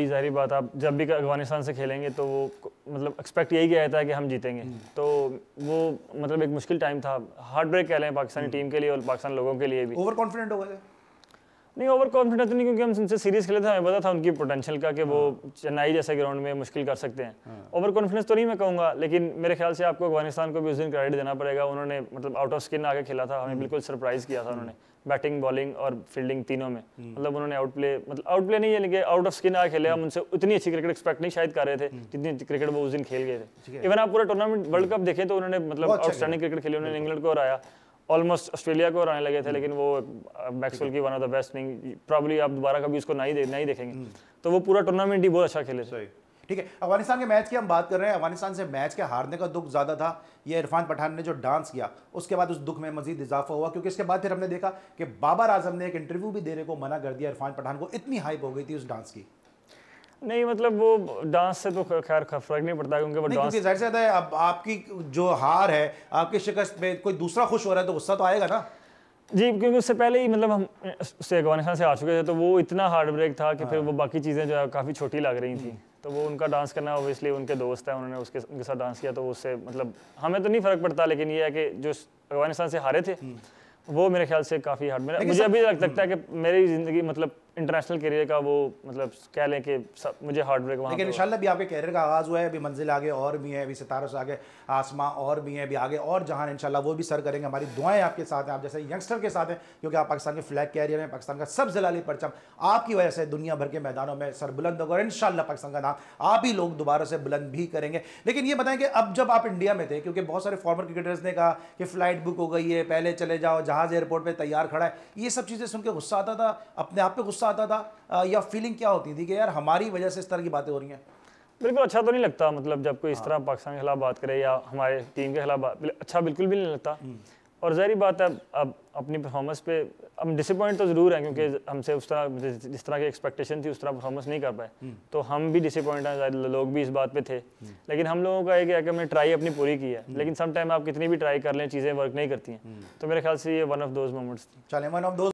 ये जारी बात आप जब भी अफगानिस्तान से खेलेंगे तो वो मतलब एक्सपेक्ट यही किया जाता है कि हम जीतेंगे हम्म। तो वो मतलब एक मुश्किल टाइम था हार्ड ब्रेक कह लें पाकिस्तानी टीम हम्म। के लिए और पाकिस्तान लोगों के लिए भी ओवर कॉन्फिडेंट हो गए नहीं ओवर कॉन्फिडेंस तो नहीं क्योंकि हम उनसे सीरीज खेले थे हमें पता था उनकी पोटेंशियल का कि वो हाँ। चेन्नई जैसे ग्राउंड में मुश्किल कर सकते हैं ओवर हाँ। कॉन्फिडेंस तो नहीं मैं कहूँगा लेकिन मेरे ख्याल से आपको अफगानिस्तान को भी उस दिन क्रेडिट देना पड़ेगा उन्होंने मतलब आउट ऑफ स्किन आके खेला था हमें हम्म। बिल्कुल सरप्राइज किया था उन्होंने बैटिंग हम्म। बॉलिंग और फील्डिंग तीनों में हम्म। मतलब उन्होंने आउट प्ले मतलब आउट प्ले नहीं है लेकिन आउट ऑफ स्किन आ खेले हम उनसे उतनी अच्छी क्रिकेट एक्सपेक्ट नहीं शायद कर रहे थे जितनी क्रिकेट वो उस दिन खेल गए थे इवन आप पूरा टूर्नामेंट वर्ल्ड कप देखें तो उन्होंने मतलब आउटस्टैंडिंग अच्छा क्रिकेट खेली उन्होंने इंग्लैंड को हराया ऑलमोस्ट ऑस्ट्रेलिया को हराने लगे थे हम्म। लेकिन वो मैक्सवेल की वन ऑफ द बेस्ट नहीं प्रॉब्ली आप दोबारा कभी उसको नहीं दे, नहीं देखेंगे हम्म। तो वो पूरा टूर्नामेंट ही बहुत अच्छा खेले थे ठीक है अफगानिस्तान के मैच की हम बात कर रहे हैं अफगानिस्तान से मैच के हारने का दुख ज़्यादा था ये इरफान पठान ने जो डांस किया उसके बाद उस दुख में मजीद इजाफा हुआ क्योंकि इसके बाद फिर हमने देखा कि बाबर आजम ने एक इंटरव्यू भी देने को मना कर दिया इरफान पठान को इतनी हाइप हो गई थी उस डांस की नहीं मतलब वो डांस से तो खैर फर्क नहीं पड़ता क्योंकि वो डांस जाहिर से है अब आपकी जो हार है आपकी शिकस्त में कोई दूसरा खुश हो रहा है तो गुस्सा तो आएगा ना जी क्योंकि उससे पहले ही मतलब हम उससे अफगानिस्तान से आ चुके थे तो वो इतना हार्ड ब्रेक था कि फिर हाँ। वो बाकी चीज़ें जो है काफ़ी छोटी लग रही थी तो वो उनका डांस करना ओबियसली उनके दोस्त हैं उन्होंने उसके उनके साथ डांस किया तो उससे मतलब हमें तो नहीं फ़र्क पड़ता लेकिन ये है कि जो अफगानिस्तान से हारे थे वो मेरे ख्याल से काफ़ी हार्ड मिला मुझे अभी लगता है कि मेरी ज़िंदगी मतलब इंटरनेशनल करियर का वो मतलब कह लें कि मुझे हार्ड ब्रेक लेकिन इन भी आपके करियर का आगाज़ हुआ है अभी मंजिल आगे और भी है अभी सितारों से आगे आसमां और भी है अभी आगे और जहाँ इन वो भी सर करेंगे हमारी दुआएं आपके साथ हैं आप जैसे यंगस्टर के साथ हैं क्योंकि आप पाकिस्तान के फ्लैग कैरियर हैं पाकिस्तान का सब जलाली परचम आपकी वजह से दुनिया भर के मैदानों में सर बुलंद होगा और इन पाकिस्तान का नाम आप ही लोग दोबारा से बुलंद भी करेंगे लेकिन ये बताएं कि अब जब आप इंडिया में थे क्योंकि बहुत सारे फॉर्मर क्रिकेटर्स ने कहा कि फ्लाइट बुक हो गई है पहले चले जाओ जहाज़ एयरपोर्ट पर तैयार खड़ा है ये सब चीज़ें सुनकर गुस्सा आता था अपने आप पर गुस्सा गुस्सा आता था या फीलिंग क्या होती थी कि यार हमारी वजह से इस तरह की बातें हो रही हैं बिल्कुल अच्छा तो नहीं लगता मतलब जब कोई इस हाँ। तरह पाकिस्तान के खिलाफ बात करे या हमारे टीम के खिलाफ अच्छा बिल्कुल भी नहीं लगता हम्म। और जहरी बात है अब अपनी परफॉर्मेंस पे हम डिसअपॉइंट तो ज़रूर हैं क्योंकि हम्म। हमसे उस तरह जिस तरह की एक्सपेक्टेशन थी उस तरह परफॉर्मेंस नहीं कर पाए हम्म। तो हम भी डिसअपॉइंट हैं लोग भी इस बात पे थे लेकिन हम लोगों का एक है कि हमने ट्राई अपनी पूरी की है लेकिन सम टाइम आप कितनी भी ट्राई कर लें चीज़ें वर्क नहीं करती हैं तो मेरे ख्याल से ये वन ऑफ दोज मोमेंट्स चले वन ऑफ दोज